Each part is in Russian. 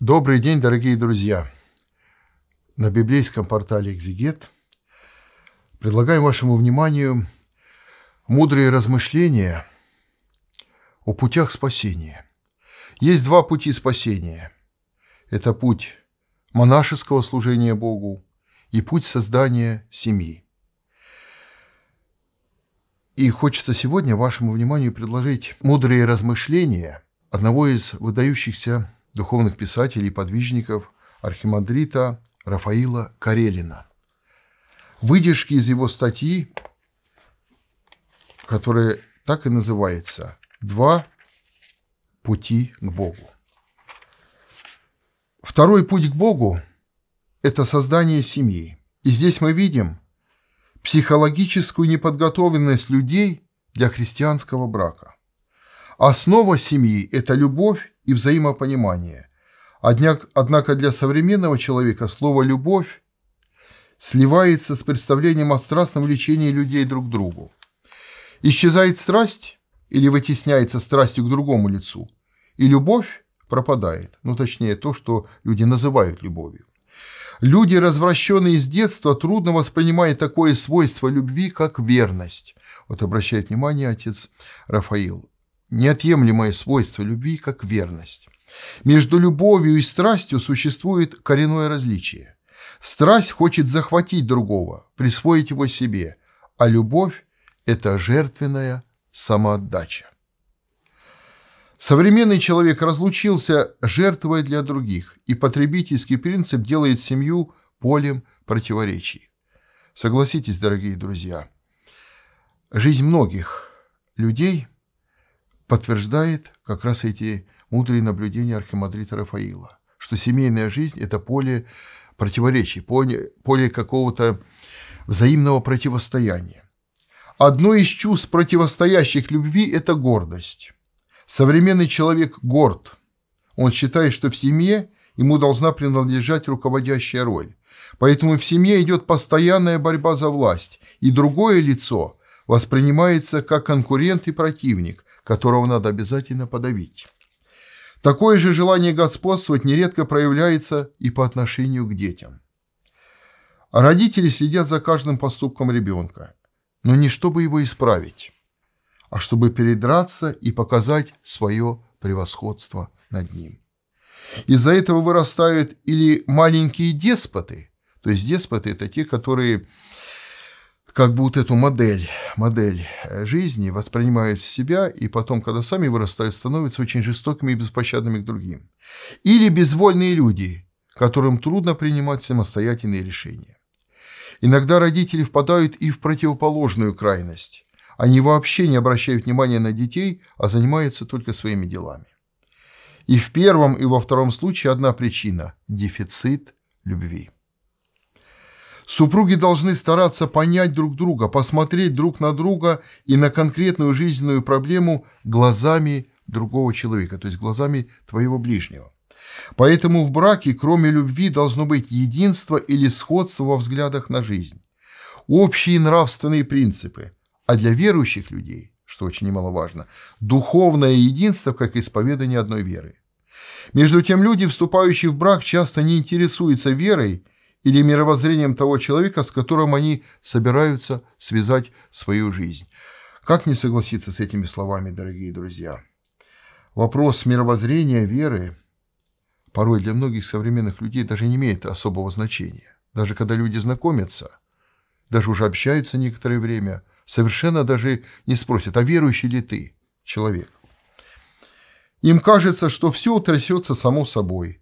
Добрый день, дорогие друзья! На библейском портале «Экзегет» предлагаем вашему вниманию мудрые размышления о путях спасения. Есть два пути спасения. Это путь монашеского служения Богу и путь создания семьи. И хочется сегодня вашему вниманию предложить мудрые размышления одного из выдающихся духовных писателей и подвижников архимандрита Рафаила Карелина. Выдержки из его статьи, которая так и называется «Два пути к Богу». Второй путь к Богу – это создание семьи. И здесь мы видим психологическую неподготовленность людей для христианского брака. Основа семьи – это любовь и взаимопонимание. Однако для современного человека слово «любовь» сливается с представлением о страстном влечении людей друг к другу. Исчезает страсть или вытесняется страстью к другому лицу, и любовь пропадает, ну точнее то, что люди называют любовью. Люди, развращенные с детства, трудно воспринимают такое свойство любви, как верность. Вот обращает внимание отец Рафаил неотъемлемое свойство любви, как верность. Между любовью и страстью существует коренное различие. Страсть хочет захватить другого, присвоить его себе, а любовь – это жертвенная самоотдача. Современный человек разлучился, жертвуя для других, и потребительский принцип делает семью полем противоречий. Согласитесь, дорогие друзья, жизнь многих людей – подтверждает как раз эти мудрые наблюдения архимандрита Рафаила, что семейная жизнь – это поле противоречий, поле, поле какого-то взаимного противостояния. Одно из чувств противостоящих любви – это гордость. Современный человек горд. Он считает, что в семье ему должна принадлежать руководящая роль. Поэтому в семье идет постоянная борьба за власть, и другое лицо воспринимается как конкурент и противник, которого надо обязательно подавить. Такое же желание господствовать нередко проявляется и по отношению к детям. Родители следят за каждым поступком ребенка, но не чтобы его исправить, а чтобы передраться и показать свое превосходство над ним. Из-за этого вырастают или маленькие деспоты, то есть деспоты – это те, которые как бы вот эту модель, модель э, жизни воспринимают в себя и потом, когда сами вырастают, становятся очень жестокими и беспощадными к другим. Или безвольные люди, которым трудно принимать самостоятельные решения. Иногда родители впадают и в противоположную крайность. Они вообще не обращают внимания на детей, а занимаются только своими делами. И в первом, и во втором случае одна причина – дефицит любви. Супруги должны стараться понять друг друга, посмотреть друг на друга и на конкретную жизненную проблему глазами другого человека, то есть глазами твоего ближнего. Поэтому в браке, кроме любви, должно быть единство или сходство во взглядах на жизнь, общие нравственные принципы, а для верующих людей, что очень немаловажно, духовное единство, как исповедание одной веры. Между тем, люди, вступающие в брак, часто не интересуются верой или мировоззрением того человека, с которым они собираются связать свою жизнь. Как не согласиться с этими словами, дорогие друзья? Вопрос мировоззрения, веры порой для многих современных людей даже не имеет особого значения. Даже когда люди знакомятся, даже уже общаются некоторое время, совершенно даже не спросят, а верующий ли ты человек? Им кажется, что все трясется само собой –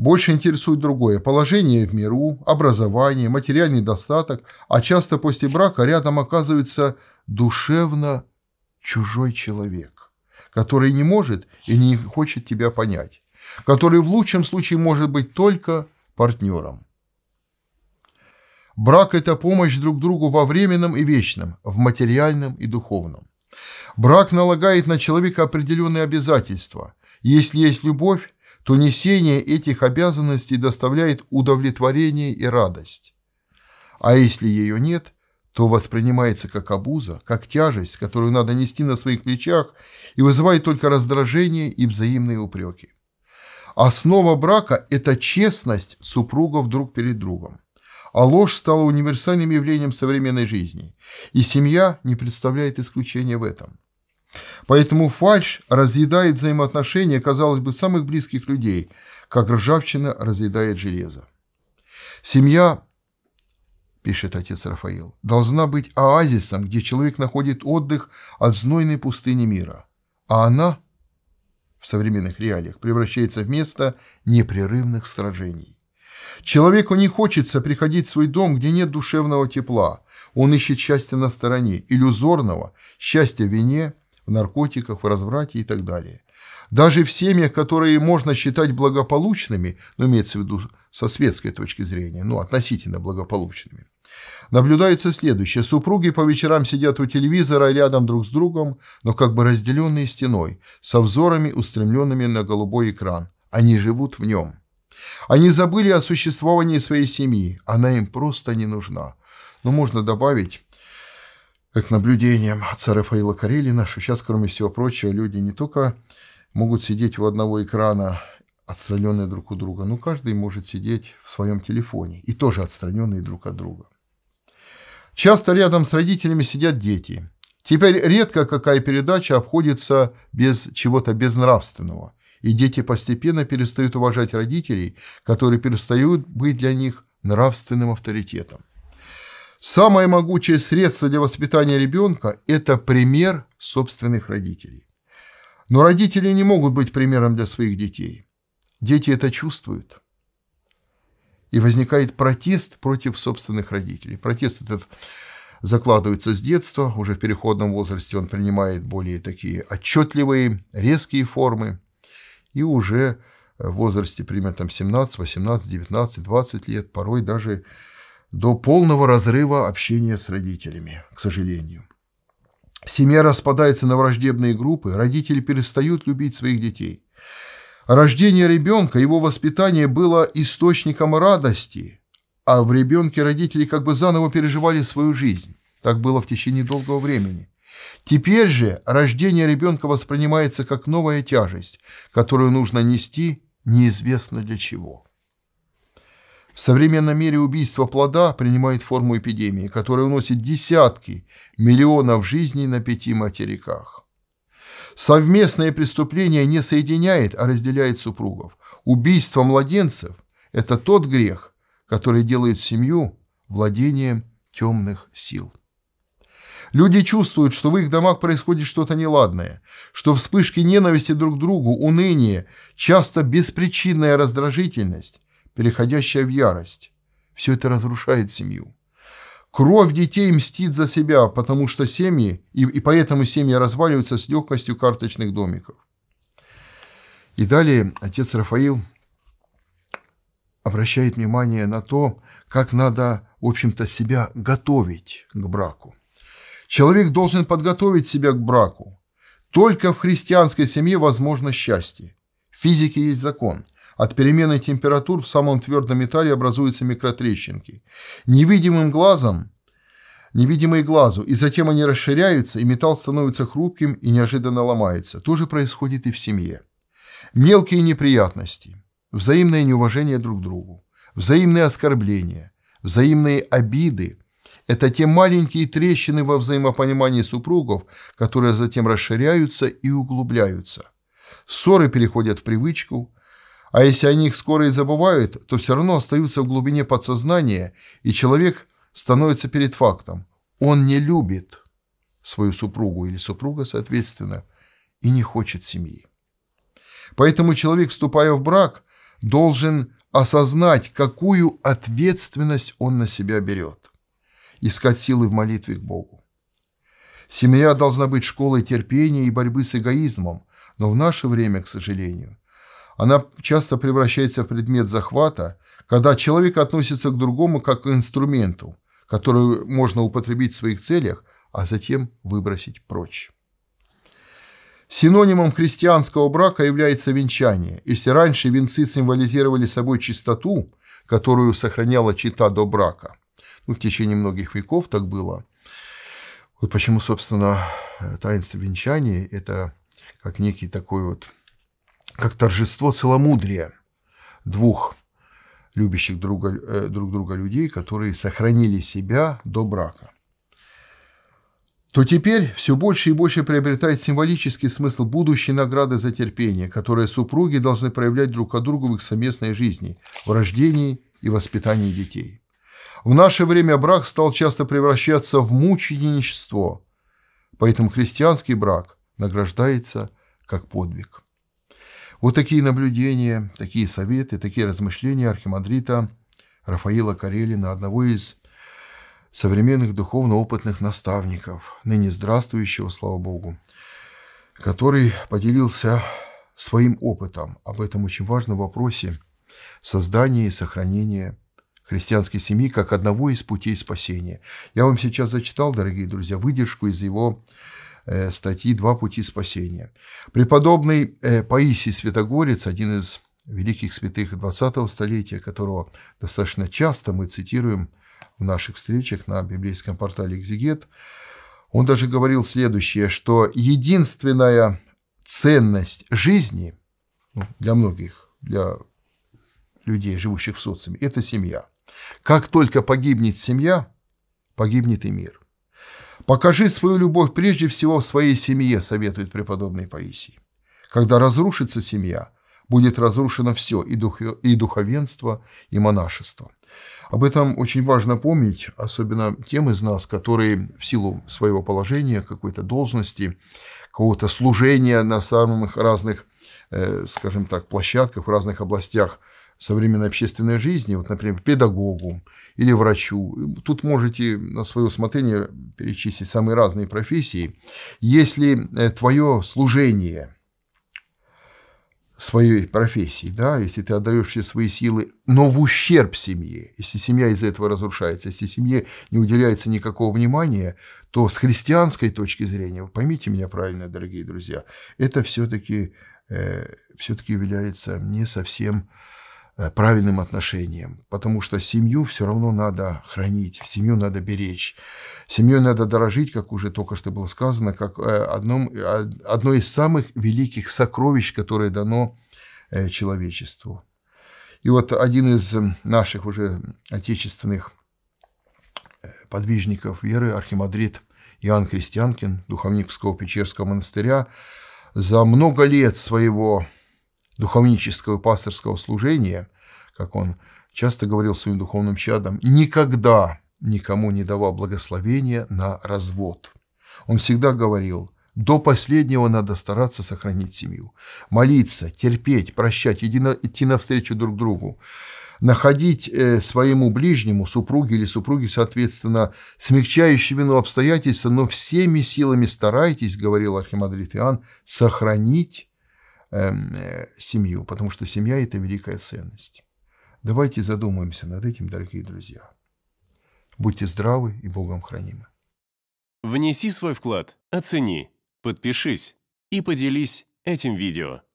больше интересует другое – положение в миру, образование, материальный достаток, а часто после брака рядом оказывается душевно чужой человек, который не может и не хочет тебя понять, который в лучшем случае может быть только партнером. Брак – это помощь друг другу во временном и вечном, в материальном и духовном. Брак налагает на человека определенные обязательства. Если есть любовь, то несение этих обязанностей доставляет удовлетворение и радость. А если ее нет, то воспринимается как обуза, как тяжесть, которую надо нести на своих плечах и вызывает только раздражение и взаимные упреки. Основа брака – это честность супругов друг перед другом. А ложь стала универсальным явлением современной жизни, и семья не представляет исключения в этом. Поэтому фальш разъедает взаимоотношения, казалось бы, самых близких людей, как ржавчина разъедает железо. Семья, пишет отец Рафаил, должна быть оазисом, где человек находит отдых от знойной пустыни мира, а она в современных реалиях превращается в место непрерывных сражений. Человеку не хочется приходить в свой дом, где нет душевного тепла. Он ищет счастья на стороне, иллюзорного, счастья в вине – в наркотиках, в разврате и так далее. Даже в семьях, которые можно считать благополучными, но ну, имеется в виду со светской точки зрения, ну, относительно благополучными, наблюдается следующее. Супруги по вечерам сидят у телевизора рядом друг с другом, но как бы разделенные стеной, со взорами, устремленными на голубой экран. Они живут в нем. Они забыли о существовании своей семьи, она им просто не нужна. Но ну, можно добавить, к наблюдениям отца Рафаила Карелина, что сейчас, кроме всего прочего, люди не только могут сидеть у одного экрана, отстраненные друг от друга, но каждый может сидеть в своем телефоне и тоже отстраненные друг от друга. Часто рядом с родителями сидят дети. Теперь редко какая передача обходится без чего-то безнравственного, и дети постепенно перестают уважать родителей, которые перестают быть для них нравственным авторитетом. Самое могучее средство для воспитания ребенка – это пример собственных родителей. Но родители не могут быть примером для своих детей. Дети это чувствуют. И возникает протест против собственных родителей. Протест этот закладывается с детства, уже в переходном возрасте он принимает более такие отчетливые, резкие формы, и уже в возрасте примерно там, 17, 18, 19, 20 лет, порой даже до полного разрыва общения с родителями, к сожалению. Семья распадается на враждебные группы, родители перестают любить своих детей. Рождение ребенка, его воспитание было источником радости, а в ребенке родители как бы заново переживали свою жизнь. Так было в течение долгого времени. Теперь же рождение ребенка воспринимается как новая тяжесть, которую нужно нести неизвестно для чего. В современном мире убийство плода принимает форму эпидемии, которая уносит десятки миллионов жизней на пяти материках. Совместное преступление не соединяет, а разделяет супругов. Убийство младенцев – это тот грех, который делает семью владением темных сил. Люди чувствуют, что в их домах происходит что-то неладное, что вспышки ненависти друг к другу, уныние, часто беспричинная раздражительность переходящая в ярость. Все это разрушает семью. Кровь детей мстит за себя, потому что семьи, и, и поэтому семьи разваливаются с легкостью карточных домиков. И далее отец Рафаил обращает внимание на то, как надо, в общем-то, себя готовить к браку. Человек должен подготовить себя к браку. Только в христианской семье возможно счастье. В физике есть закон – от перемены температур в самом твердом металле образуются микротрещинки. Невидимым глазом, невидимые глазу, и затем они расширяются, и металл становится хрупким и неожиданно ломается. То же происходит и в семье. Мелкие неприятности, взаимное неуважение друг к другу, взаимные оскорбления, взаимные обиды – это те маленькие трещины во взаимопонимании супругов, которые затем расширяются и углубляются. Ссоры переходят в привычку – а если о них скоро и забывают, то все равно остаются в глубине подсознания, и человек становится перед фактом. Он не любит свою супругу или супруга, соответственно, и не хочет семьи. Поэтому человек, вступая в брак, должен осознать, какую ответственность он на себя берет. Искать силы в молитве к Богу. Семья должна быть школой терпения и борьбы с эгоизмом, но в наше время, к сожалению, она часто превращается в предмет захвата, когда человек относится к другому как к инструменту, который можно употребить в своих целях, а затем выбросить прочь. Синонимом христианского брака является венчание. Если раньше венцы символизировали собой чистоту, которую сохраняла чита до брака, ну, в течение многих веков так было. Вот почему, собственно, таинство венчания – это как некий такой вот как торжество целомудрия двух любящих друга, э, друг друга людей, которые сохранили себя до брака, то теперь все больше и больше приобретает символический смысл будущей награды за терпение, которое супруги должны проявлять друг к другу в их совместной жизни, в рождении и воспитании детей. В наше время брак стал часто превращаться в мученичество, поэтому христианский брак награждается как подвиг. Вот такие наблюдения, такие советы, такие размышления архимандрита Рафаила Карелина, одного из современных духовно опытных наставников, ныне здравствующего, слава Богу, который поделился своим опытом об этом очень важном вопросе создания и сохранения христианской семьи как одного из путей спасения. Я вам сейчас зачитал, дорогие друзья, выдержку из его Э, статьи «Два пути спасения». Преподобный э, Паисий Святогорец, один из великих святых XX столетия, которого достаточно часто мы цитируем в наших встречах на библейском портале «Экзегет», он даже говорил следующее, что единственная ценность жизни ну, для многих, для людей, живущих в социуме, это семья. Как только погибнет семья, погибнет и мир. Покажи свою любовь прежде всего в своей семье, советует преподобный Паисий. Когда разрушится семья, будет разрушено все, и, дух, и духовенство, и монашество. Об этом очень важно помнить, особенно тем из нас, которые в силу своего положения, какой-то должности, какого-то служения на самых разных, э, скажем так, площадках, в разных областях – современной общественной жизни, вот, например, педагогу или врачу. Тут можете на свое усмотрение перечислить самые разные профессии. Если э, твое служение своей профессии, да, если ты отдаешь все свои силы, но в ущерб семье, если семья из-за этого разрушается, если семье не уделяется никакого внимания, то с христианской точки зрения, поймите меня правильно, дорогие друзья, это все-таки э, все-таки является не совсем Э, правильным отношениям, потому что семью все равно надо хранить, семью надо беречь, семью надо дорожить, как уже только что было сказано, как э, одном, э, одно из самых великих сокровищ, которое дано человечеству. И вот один из наших уже отечественных подвижников веры, архимандрит Иоанн Крестьянкин, духовник Псково-Печерского монастыря, за много лет своего духовнического пасторского служения, как он часто говорил своим духовным чадам, никогда никому не давал благословения на развод. Он всегда говорил, до последнего надо стараться сохранить семью, молиться, терпеть, прощать, идти навстречу друг другу, находить э, своему ближнему, супруге или супруге, соответственно, смягчающие вину обстоятельства, но всеми силами старайтесь, говорил архимандрит Иоанн, сохранить Эм, э, семью, потому что семья – это великая ценность. Давайте задумаемся над этим, дорогие друзья. Будьте здравы и Богом хранимы. Внеси свой вклад, оцени, подпишись и поделись этим видео.